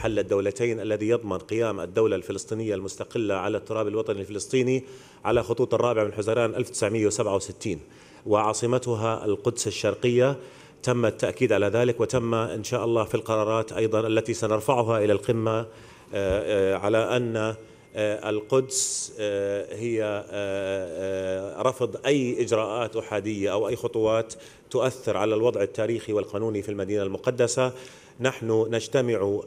حل الدولتين الذي يضمن قيام الدولة الفلسطينية المستقلة على التراب الوطني الفلسطيني على خطوط الرابع من حزيران 1967 وعاصمتها القدس الشرقية تم التأكيد على ذلك وتم إن شاء الله في القرارات أيضا التي سنرفعها إلى القمة آه، آه، على أن آه، القدس آه، هي آه، رفض أي إجراءات أحادية أو أي خطوات تؤثر على الوضع التاريخي والقانوني في المدينة المقدسة نحن نجتمع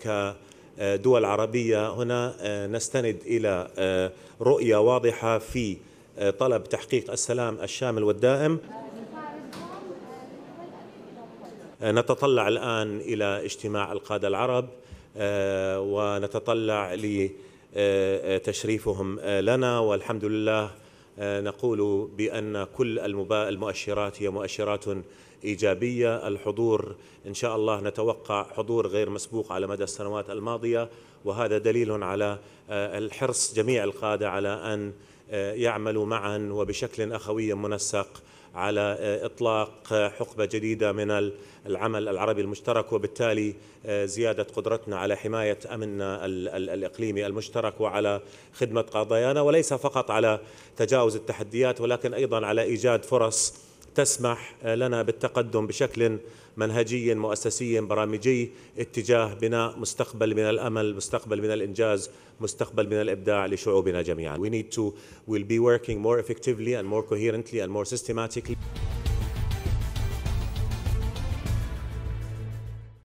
كدول عربية هنا نستند إلى رؤية واضحة في طلب تحقيق السلام الشامل والدائم نتطلع الآن إلى اجتماع القادة العرب ونتطلع ل تشريفهم لنا والحمد لله آه، نقول بأن كل المؤشرات هي مؤشرات إيجابية الحضور إن شاء الله نتوقع حضور غير مسبوق على مدى السنوات الماضية وهذا دليل على آه، الحرص جميع القادة على أن آه، يعملوا معا وبشكل أخوي منسق على آه، إطلاق حقبة جديدة من العمل العربي المشترك وبالتالي آه، زيادة قدرتنا على حماية أمننا الإقليمي المشترك وعلى خدمة قضايانا وليس فقط على تجاوز التحديات ولكن أيضا على إيجاد فرص تسمح لنا بالتقدم بشكل منهجي مؤسسي برامجي اتجاه بناء مستقبل من الامل مستقبل من الانجاز مستقبل من الابداع لشعوبنا جميعا we need to we'll be working more effectively and more coherently and more systematically